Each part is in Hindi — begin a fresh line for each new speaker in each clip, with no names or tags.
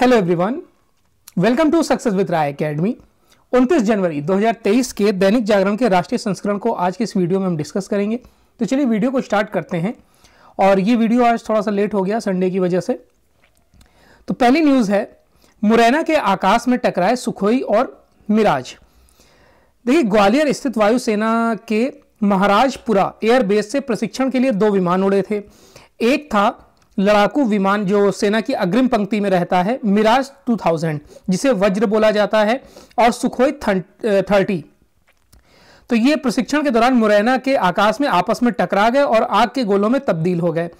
hello everyone welcome to success with Rai academy 29 जनवरी 2023 के दैनिक जागरण के राष्ट्रीय संस्करण को आज के इस वीडियो में हम डिस्कस करेंगे तो चलिए वीडियो को स्टार्ट करते हैं और ये वीडियो आज थोड़ा सा लेट हो गया संडे की वजह से तो पहली न्यूज़ है मुरैना के आकाश में टकराए सुखोई और मिराज देखिए ग्वालियर स्थित वायुसेना के महाराजपुरा एयरबेस से प्रशिक्षण के लिए दो विमान उड़े थे एक था लड़ाकू विमान जो सेना की अग्रिम पंक्ति में रहता है मिराज 2000 जिसे वज्र बोला जाता है और सुखोई थर्टी तो ये प्रशिक्षण के दौरान मुरैना के आकाश में आपस में टकरा गए और आग के गोलों में तब्दील हो गए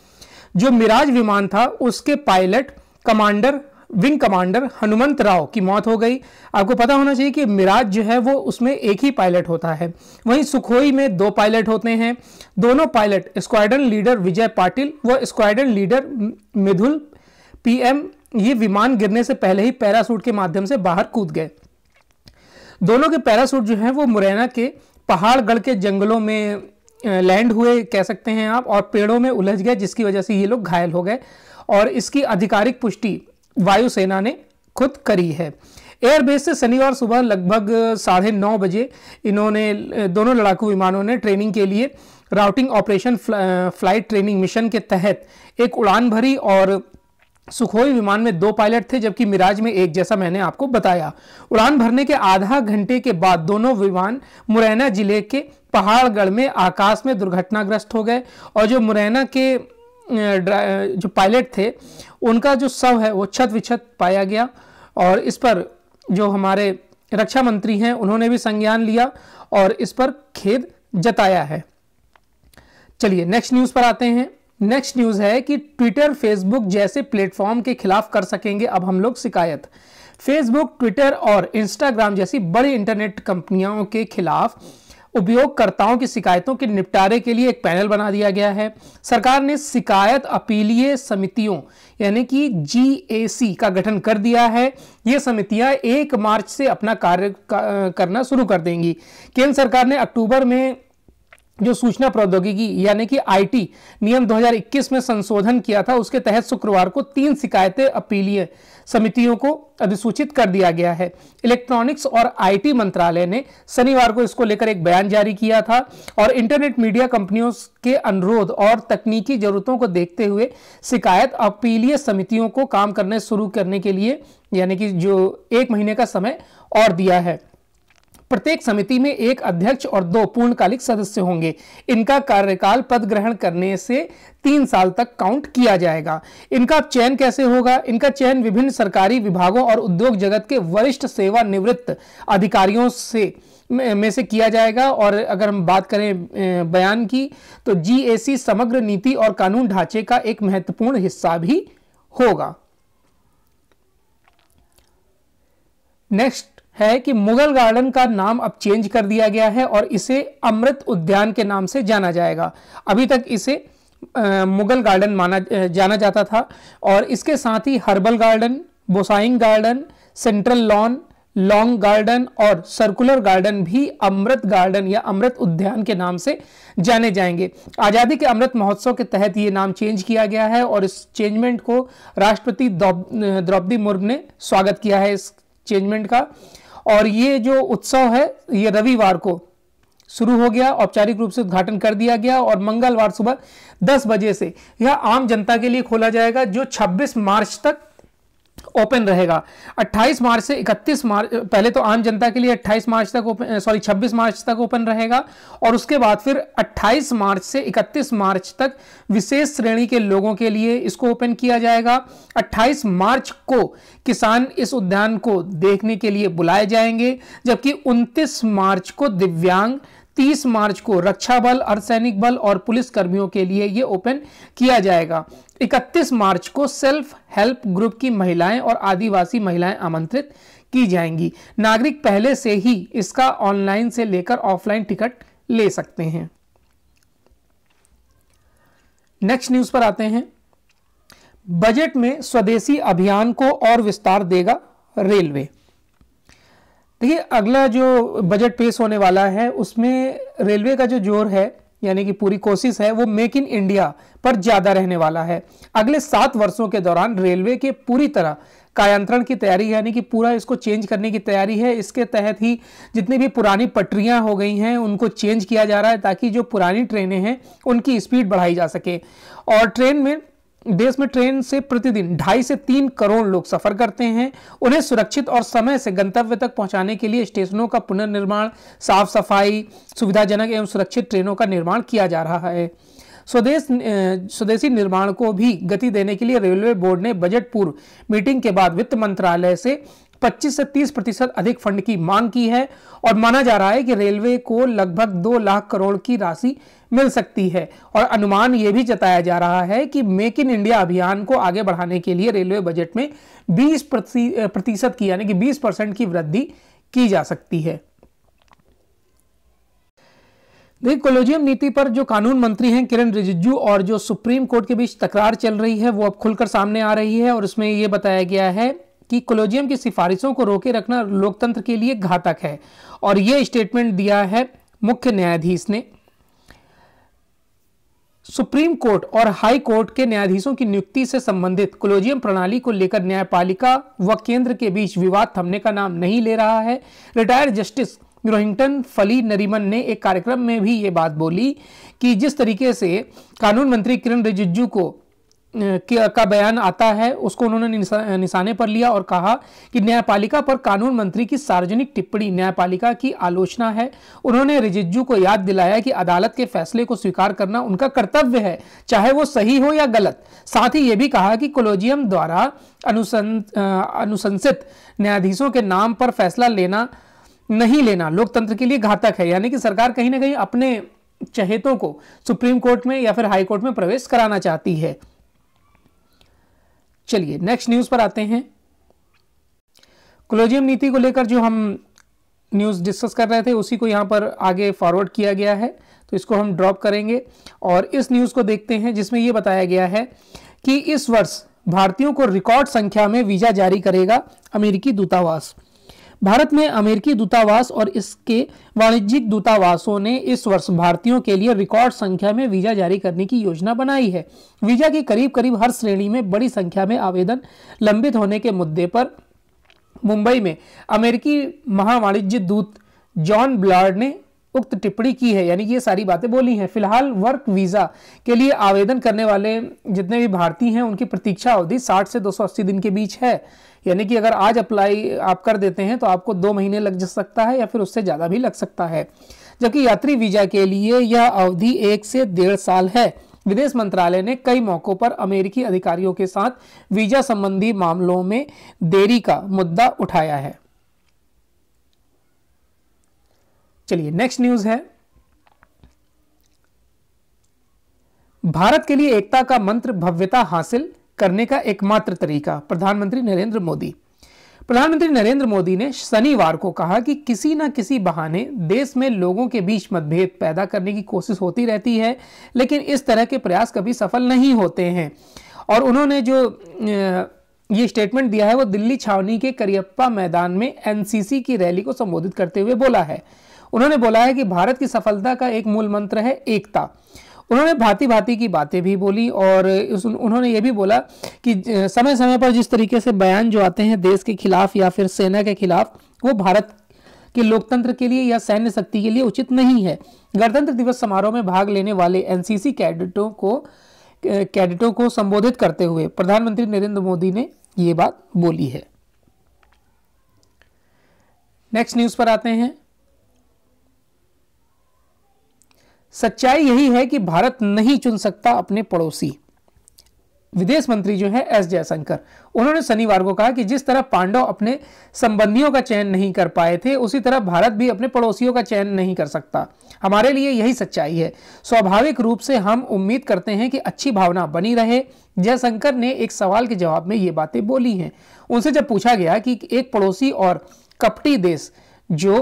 जो मिराज विमान था उसके pilot commander wing commander Hanumant Rao की मौत हो गई आपको पता होना चाहिए कि मिराज जो है वो उसमें एक ही पायलट होता है वहीं सुखोई में दो पायलट होते हैं दोनों pilot squadron leader Vijay Patil व स्क्वाड्रन लीडर मिधुल पीएम ये विमान गिरने से पहले ही पैरासूट के माध्यम से बाहर कूद गए दोनों के पैरासूट जो है वो मुरैना के पहाड़गढ़ के जंगलों में लैंड हुए कह सकते हैं आप और पेड़ों में उलझ गए जिसकी वजह से ये लोग घायल हो गए और इसकी आधिकारिक पुष्टि वायुसेना ने खुद करी है एयरबेस से शनिवार सुबह लगभग साढ़े नौ बजे इन्होंने दोनों लड़ाकू विमानों ने ट्रेनिंग के लिए routine operation flight training mission के तहत एक उड़ान भरी और सुखोई विमान में दो पायलट थे जबकि मिराज में एक जैसा मैंने आपको बताया उड़ान भरने के आधा घंटे के बाद दोनों विमान मुरैना जिले के पहाड़गढ़ में आकाश में दुर्घटनाग्रस्त हो गए और जो मुरैना के जो पायलट थे उनका जो शव है वो छत विछत पाया गया और इस पर जो हमारे रक्षा मंत्री हैं उन्होंने भी संज्ञान लिया और इस पर खेद जताया है चलिए नेक्स्ट न्यूज़ पर आते हैं नेक्स्ट न्यूज़ है कि ट्विटर फेसबुक जैसे प्लेटफॉर्म के खिलाफ कर सकेंगे अब हम लोग शिकायत फेसबुक ट्विटर और इंस्टाग्राम जैसी बड़ी इंटरनेट कंपनियों के खिलाफ उपयोगकर्ताओं की शिकायतों के निपटारे के लिए एक पैनल बना दिया गया है सरकार ने शिकायत अपीलीय समितियों यानी कि जीएसी का गठन कर दिया है ये समितियां एक मार्च से अपना कार्य करना शुरू कर देंगी केंद्र सरकार ने अक्टूबर में जो सूचना प्रौद्योगिकी यानी कि आईटी नियम 2021 में संशोधन किया था उसके तहत शुक्रवार को तीन शिकायतें अपीलीय समितियों को अधिसूचित कर दिया गया है इलेक्ट्रॉनिक्स और आईटी मंत्रालय ने शनिवार को इसको लेकर एक बयान जारी किया था और इंटरनेट मीडिया कंपनियों के अनुरोध और तकनीकी जरूरतों को देखते हुए शिकायत अपीलीय समितियों को काम करने शुरू करने के लिए यानी कि जो एक महीने का समय और दिया है प्रत्येक समिति में एक अध्यक्ष और दो पूर्णकालिक सदस्य होंगे इनका कार्यकाल पद ग्रहण करने से तीन साल तक काउंट किया जाएगा इनका चयन कैसे होगा इनका चयन विभिन्न सरकारी विभागों और उद्योग जगत के वरिष्ठ सेवानिवृत्त अधिकारियों से में से किया जाएगा और अगर हम बात करें बयान की तो जीएसी समग्र नीति और कानून ढांचे का एक महत्वपूर्ण हिस्सा भी होगा नेक्स्ट है कि मुगल गार्डन का नाम अब चेंज कर दिया गया है और इसे अमृत उद्यान के नाम से जाना जाएगा अभी तक इसे मुगल गार्डन माना जाना जाता था और इसके साथ ही herbal garden bonsai garden central lawn long garden और सर्कुलर गार्डन भी अमृत गार्डन या अमृत उद्यान के नाम से जाने जाएंगे आज़ादी के अमृत महोत्सव के तहत ये नाम चेंज किया गया है और इस चेंजमेंट को राष्ट्रपति द्रौपदी मुर्मू ने स्वागत किया है इस चेंजमेंट का और ये जो उत्सव है ये रविवार को शुरू हो गया औपचारिक रूप से उद्घाटन कर दिया गया और मंगलवार सुबह 10 बजे से यह आम जनता के लिए खोला जाएगा जो 26 मार्च तक ओपन रहेगा 28 मार्च से 31 मार्च पहले तो आम जनता के लिए 28 मार्च तक सॉरी 26 मार्च तक ओपन रहेगा और उसके बाद फिर 28 मार्च से 31 मार्च तक विशेष श्रेणी के लोगों के लिए इसको ओपन किया जाएगा 28 मार्च को किसान इस उद्यान को देखने के लिए बुलाए जाएंगे जबकि 29 मार्च को दिव्यांग 30 मार्च को रक्षा बल अर्धसैनिक बल और पुलिस कर्मियों के लिए ये ओपन किया जाएगा 31 मार्च को सेल्फ हेल्प ग्रुप की महिलाएं और आदिवासी महिलाएं आमंत्रित की जाएंगी नागरिक पहले से ही इसका ऑनलाइन से लेकर ऑफलाइन टिकट ले सकते हैं नेक्स्ट न्यूज पर आते हैं बजट में स्वदेशी अभियान को और विस्तार देगा रेलवे देखिए अगला जो बजट पेश होने वाला है उसमें रेलवे का जो जोर है यानी कि पूरी कोशिश है वो मेक इन इंडिया पर ज्यादा रहने वाला है अगले सात वर्षों के दौरान रेलवे के पूरी तरह कायांतरण की तैयारी यानी कि पूरा इसको चेंज करने की तैयारी है इसके तहत ही जितनी भी पुरानी पटरियां हो गई हैं उनको चेंज किया जा रहा है ताकि जो पुरानी ट्रेनें हैं उनकी स्पीड बढ़ाई जा सके और ट्रेन में देश में ट्रेन से प्रतिदिन ढाई से तीन करोड़ लोग सफर करते हैं उन्हें सुरक्षित और समय से गंतव्य तक पहुंचाने के लिए स्टेशनों का पुनर्निर्माण साफ सफाई सुविधाजनक एवं सुरक्षित ट्रेनों का निर्माण किया जा रहा है स्वदेश स्वदेशी निर्माण को भी गति देने के लिए रेलवे बोर्ड ने बजट पूर्व मीटिंग के बाद वित्त मंत्रालय से 25 से 30 प्रतिशत अधिक फंड की मांग की है और माना जा रहा है कि रेलवे को लगभग दो लाख करोड़ की राशि मिल सकती है और अनुमान ये भी जताया जा रहा है कि मेक इन इंडिया अभियान को आगे बढ़ाने के लिए रेलवे बजट में 20 प्रतिशत की यानी कि 20 परसेंट की वृद्धि की जा सकती है देखिए कोलोजियम नीति पर जो कानून मंत्री हैं किरण रिजिजू और जो सुप्रीम कोर्ट के बीच तकरार चल रही है वो अब खुलकर सामने आ रही है और उसमें यह बताया गया है कि कोलोजियम की सिफारिशों को रोके रखना लोकतंत्र के लिए घातक है और यह स्टेटमेंट दिया है मुख्य न्यायाधीश ने सुप्रीम कोर्ट और हाई कोर्ट के न्यायाधीशों की नियुक्ति से संबंधित कोलोजियम प्रणाली को लेकर न्यायपालिका व केंद्र के बीच विवाद थमने का नाम नहीं ले रहा है रिटायर्ड जस्टिस रोहिंगटन फली नरीमन ने एक कार्यक्रम में भी ये बात बोली कि जिस तरीके से कानून मंत्री किरण रिजिजू को का बयान आता है उसको उन्होंने निशा, निशाने पर लिया और कहा कि न्यायपालिका पर कानून मंत्री की सार्वजनिक टिप्पणी न्यायपालिका की आलोचना है उन्होंने रिजिजू को याद दिलाया कि अदालत के फैसले को स्वीकार करना उनका कर्तव्य है चाहे वो सही हो या गलत साथ ही यह भी कहा कि कोलोजियम द्वारा अनुसं अनुशंसित न्यायाधीशों के नाम पर फैसला लेना नहीं लेना लोकतंत्र के लिए घातक है यानी कि सरकार कहीं ना कहीं अपने चहेतों को सुप्रीम कोर्ट में या फिर हाई कोर्ट में प्रवेश कराना चाहती है चलिए नेक्स्ट न्यूज़ पर आते हैं कोलोजियम नीति को लेकर जो हम न्यूज़ डिस्कस कर रहे थे उसी को यहां पर आगे फॉरवर्ड किया गया है तो इसको हम ड्रॉप करेंगे और इस न्यूज़ को देखते हैं जिसमें यह बताया गया है कि इस वर्ष भारतीयों को रिकॉर्ड संख्या में वीज़ा जारी करेगा अमेरिकी दूतावास भारत में अमेरिकी दूतावास और इसके वाणिज्यिक दूतावासों ने इस वर्ष भारतीयों के लिए रिकॉर्ड संख्या में वीजा जारी करने की योजना बनाई है वीजा के करीब करीब हर श्रेणी में बड़ी संख्या में आवेदन लंबित होने के मुद्दे पर मुंबई में अमेरिकी महावाणिज्य दूत जॉन ब्लार्ड ने उक्त टिप्पणी की है यानी ये सारी बातें बोली हैं फिलहाल वर्क वीज़ा के लिए आवेदन करने वाले जितने भी भारतीय हैं उनकी प्रतीक्षा अवधि 60 से 280 दिन के बीच है यानी कि अगर आज अप्लाई आप कर देते हैं तो आपको दो महीने लग सकता है या फिर उससे ज़्यादा भी लग सकता है जबकि यात्री वीज़ा के लिए यह अवधि एक से डेढ़ साल है विदेश मंत्रालय ने कई मौक़ों पर अमेरिकी अधिकारियों के साथ वीज़ा संबंधी मामलों में देरी का मुद्दा उठाया है चलिए नेक्स्ट न्यूज है भारत के लिए एकता का मंत्र भव्यता हासिल करने का एकमात्र तरीका प्रधानमंत्री नरेंद्र मोदी प्रधानमंत्री नरेंद्र मोदी ने शनिवार को कहा कि किसी न किसी बहाने देश में लोगों के बीच मतभेद पैदा करने की कोशिश होती रहती है लेकिन इस तरह के प्रयास कभी सफल नहीं होते हैं और उन्होंने जो ये स्टेटमेंट दिया है वो दिल्ली छावनी के करियप्पा मैदान में एनसीसी की रैली को संबोधित करते हुए बोला है उन्होंने बोला है कि भारत की सफलता का एक मूल मंत्र है एकता उन्होंने भांति भांति की बातें भी बोली और उन्होंने ये भी बोला कि समय समय पर जिस तरीके से बयान जो आते हैं देश के खिलाफ या फिर सेना के खिलाफ वो भारत के लोकतंत्र के लिए या सैन्य शक्ति के लिए उचित नहीं है गणतंत्र दिवस समारोह में भाग लेने वाले एनसीसी कैडेटों को कैडेटों को संबोधित करते हुए प्रधानमंत्री नरेंद्र मोदी ने ये बात बोली है नेक्स्ट न्यूज पर आते हैं सच्चाई यही है कि भारत नहीं चुन सकता अपने पड़ोसी विदेश मंत्री जो है एस जयशंकर उन्होंने शनिवार को कहा कि जिस तरह पांडव अपने संबंधियों का चयन नहीं कर पाए थे उसी तरह भारत भी अपने पड़ोसियों का चयन नहीं कर सकता हमारे लिए यही सच्चाई है स्वाभाविक रूप से हम उम्मीद करते हैं कि अच्छी भावना बनी रहे जयशंकर ने एक सवाल के जवाब में ये बातें बोली हैं उनसे जब पूछा गया कि एक पड़ोसी और कपटी देश जो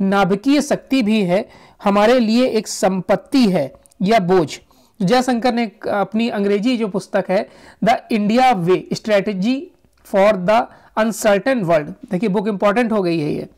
नाभिकीय शक्ति भी है हमारे लिए एक संपत्ति है या बोझ जयशंकर ने अपनी अंग्रेजी जो पुस्तक है the India way strategy for the uncertain world देखिए बुक इंपॉर्टेंट हो गई है ये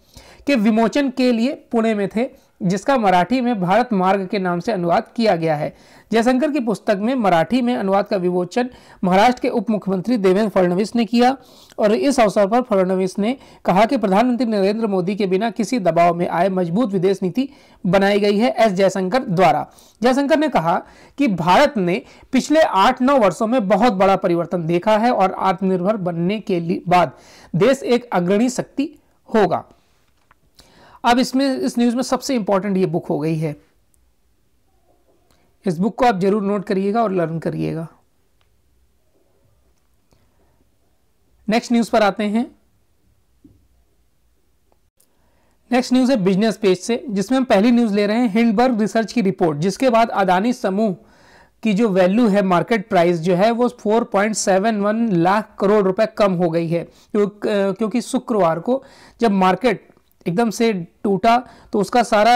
कि विमोचन के लिए पुणे में थे जिसका मराठी में भारत मार्ग के नाम से अनुवाद किया गया है जयशंकर की पुस्तक में मराठी में अनुवाद का विमोचन महाराष्ट्र के उप मुख्यमंत्री देवेंद्र फडणवीस ने किया और इस अवसर पर फडणवीस ने कहा कि प्रधानमंत्री नरेंद्र मोदी के बिना किसी दबाव में आए मजबूत विदेश नीति बनाई गई है एस जयशंकर द्वारा जयशंकर ने कहा कि भारत ने पिछले आठ नौ वर्षों में बहुत बड़ा परिवर्तन देखा है और आत्मनिर्भर बनने के बाद देश एक अग्रणी शक्ति होगा अब इसमें इस न्यूज़ में सबसे इंपॉर्टेंट ये बुक हो गई है इस बुक को आप जरूर नोट करिएगा और लर्न करिएगा नेक्स्ट न्यूज़ पर आते हैं नेक्स्ट न्यूज़ है बिजनेस पेज से जिसमें हम पहली न्यूज़ ले रहे हैं हिंडबर्ग रिसर्च की रिपोर्ट जिसके बाद अदानी समूह की जो वैल्यू है मार्केट प्राइस जो है वो 4.71 लाख करोड़ रुपए कम हो गई है क्योंकि शुक्रवार को जब मार्केट एकदम से टूटा तो उसका सारा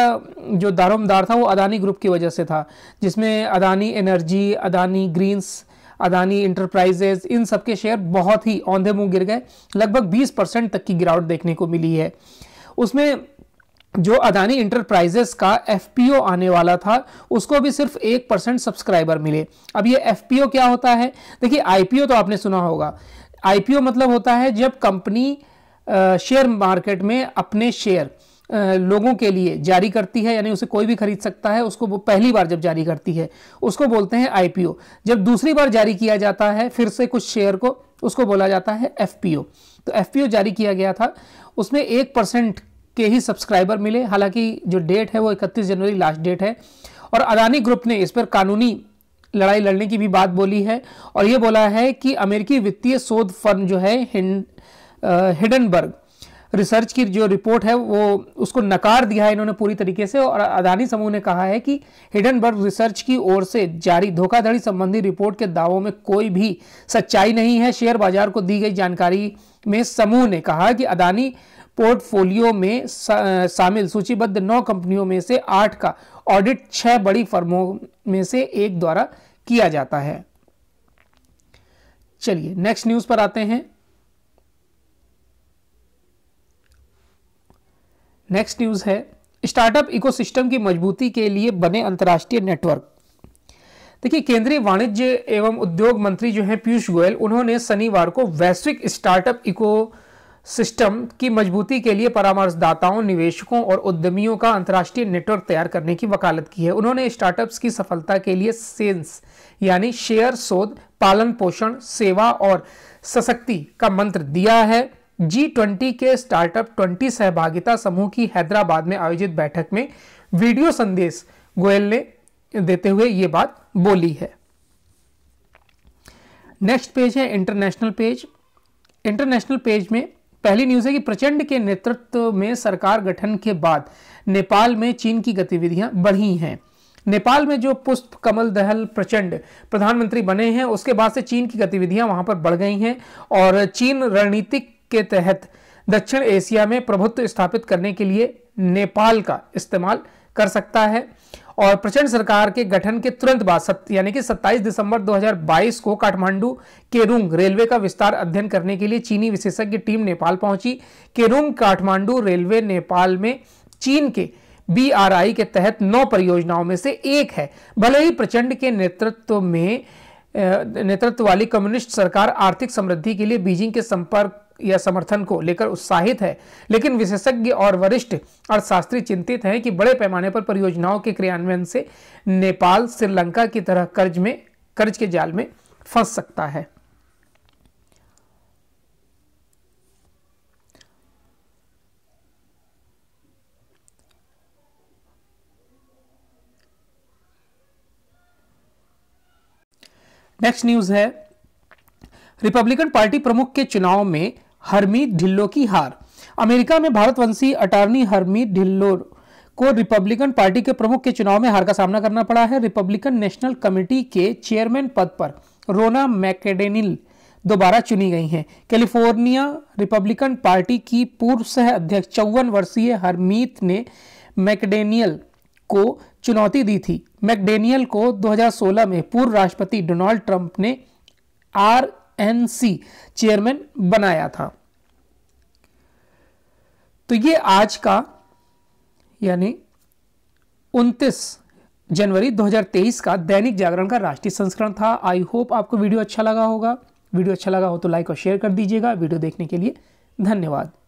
जो दारोमदार था वो अदानी ग्रुप की वजह से था जिसमें Adani energy Adani greens Adani enterprises इन सब के शेयर बहुत ही औंधे मुंह गिर गए लगभग 20 परसेंट तक की गिरावट देखने को मिली है उसमें जो अदानी इंटरप्राइजेस का एफ आने वाला था उसको भी सिर्फ एक परसेंट सब्सक्राइबर मिले अब ये एफ क्या होता है देखिए आईपीओ तो आपने सुना होगा आईपीओ मतलब होता है जब कंपनी शेयर मार्केट में अपने शेयर लोगों के लिए जारी करती है यानी उसे कोई भी खरीद सकता है उसको वो पहली बार जब जारी करती है उसको बोलते हैं आईपीओ जब दूसरी बार जारी किया जाता है फिर से कुछ शेयर को उसको बोला जाता है एफपीओ तो एफपीओ जारी किया गया था उसमें एक परसेंट के ही सब्सक्राइबर मिले हालांकि जो डेट है वो इकतीस जनवरी लास्ट डेट है और अदानी ग्रुप ने इस पर कानूनी लड़ाई लड़ने की भी बात बोली है और ये बोला है कि अमेरिकी वित्तीय शोध फर्म जो है हिंड हिडनबर्ग रिसर्च की जो रिपोर्ट है वो उसको नकार दिया है इन्होंने पूरी तरीके से और अदानी समूह ने कहा है कि हिडनबर्ग रिसर्च की ओर से जारी धोखाधड़ी संबंधी रिपोर्ट के दावों में कोई भी सच्चाई नहीं है शेयर बाजार को दी गई जानकारी में समूह ने कहा कि अदानी पोर्टफोलियो में शामिल सूचीबद्ध नौ कंपनियों में से आठ का ऑडिट छह बड़ी फर्मों में से एक द्वारा किया जाता है चलिए नेक्स्ट न्यूज पर आते हैं नेक्स्ट न्यूज़ है स्टार्टअप इकोसिस्टम की मजबूती के लिए बने अंतर्राष्ट्रीय नेटवर्क देखिए केंद्रीय वाणिज्य एवं उद्योग मंत्री जो हैं पीयूष गोयल उन्होंने शनिवार को वैश्विक स्टार्टअप इको सिस्टम की मजबूती के लिए परामर्शदाताओं निवेशकों और उद्यमियों का अंतर्राष्ट्रीय नेटवर्क तैयार करने की वकालत की है उन्होंने स्टार्टअप्स की सफलता के लिए सेंस यानी शेयर शोध पालन पोषण सेवा और सशक्ति का मंत्र दिया है जी ट्वेंटी के स्टार्टअप ट्वेंटी सहभागिता समूह की हैदराबाद में आयोजित बैठक में वीडियो संदेश गोयल ने देते हुए ये बात बोली है नेक्स्ट पेज है इंटरनेशनल पेज इंटरनेशनल पेज में पहली न्यूज़ है कि प्रचंड के नेतृत्व में सरकार गठन के बाद नेपाल में चीन की गतिविधियां बढ़ी हैं नेपाल में जो पुष्प कमल दहल प्रचंड प्रधानमंत्री बने हैं उसके बाद से चीन की गतिविधियां वहां पर बढ़ गई हैं और चीन रणनीतिक के तहत दक्षिण एशिया में प्रभुत्व स्थापित करने के लिए नेपाल का इस्तेमाल कर सकता है और प्रचंड सरकार के गठन के तुरंत बाद यानी कि 27 दिसंबर 2022 को काठमांडू केरुंग रेलवे का विस्तार अध्ययन करने के लिए चीनी विशेषज्ञ टीम नेपाल पहुंची केरुंग काठमांडू रेलवे नेपाल में चीन के बीआरआई के तहत नौ परियोजनाओं में से एक है भले ही प्रचंड के नेतृत्व में नेतृत्व वाली कम्युनिस्ट सरकार आर्थिक समृद्धि के लिए बीजिंग के संपर्क या समर्थन को लेकर उत्साहित है लेकिन विशेषज्ञ और वरिष्ठ अर्थशास्त्री चिंतित हैं कि बड़े पैमाने पर परियोजनाओं के क्रियान्वयन से नेपाल श्रीलंका की तरह कर्ज में कर्ज के जाल में फंस सकता है नेक्स्ट न्यूज है रिपब्लिकन पार्टी प्रमुख के चुनाव में हरमीत ढिल्लो की हार अमेरिका में भारतवंशी अटॉर्नी हरमीत ढिल्लो को रिपब्लिकन पार्टी के प्रमुख के चुनाव में हार का सामना करना पड़ा है रिपब्लिकन नेशनल कमेटी के चेयरमैन पद पर रोना मैकेडेनिल दोबारा चुनी गई हैं कैलिफोर्निया रिपब्लिकन पार्टी की पूर्व सह अध्यक्ष चौवन वर्षीय हरमीत ने मैकडेनियल को चुनौती दी थी मैकडेनियल को 2016 में पूर्व राष्ट्रपति डोनाल्ड ट्रंप ने आर एनसी चेयरमैन बनाया था तो ये आज का यानी 29 जनवरी 2023 का दैनिक जागरण का राष्ट्रीय संस्करण था आई होप आपको वीडियो अच्छा लगा होगा वीडियो अच्छा लगा हो तो लाइक और शेयर कर दीजिएगा वीडियो देखने के लिए धन्यवाद